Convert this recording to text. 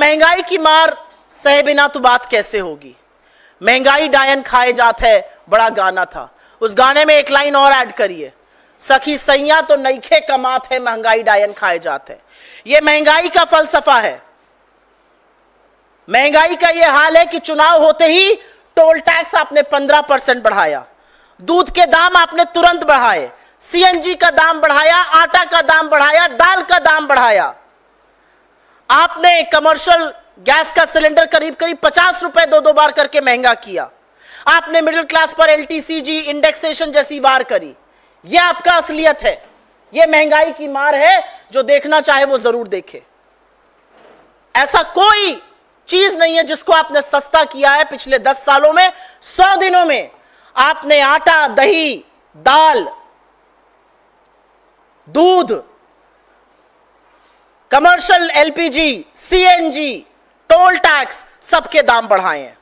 महंगाई की मार सह बिना तो बात कैसे होगी महंगाई डायन खाए जात है बड़ा गाना था उस गाने में एक लाइन और ऐड करिए सखी सैया तो नईखे कमात है महंगाई डायन खाए जात है ये महंगाई का फलसफा है महंगाई का यह हाल है कि चुनाव होते ही टोल टैक्स आपने पंद्रह परसेंट बढ़ाया दूध के दाम आपने तुरंत बढ़ाए सीएनजी का दाम बढ़ाया आटा का दाम बढ़ाया दाल का दाम बढ़ाया आपने कमर्शियल गैस का सिलेंडर करीब करीब पचास रुपए दो दो बार करके महंगा किया आपने मिडिल क्लास पर एलटीसीजी इंडेक्सेशन जैसी वार करी यह आपका असलियत है यह महंगाई की मार है जो देखना चाहे वो जरूर देखे ऐसा कोई चीज नहीं है जिसको आपने सस्ता किया है पिछले दस सालों में सौ दिनों में आपने आटा दही दाल दूध commercial LPG CNG toll tax सबके दाम बढ़ाए हैं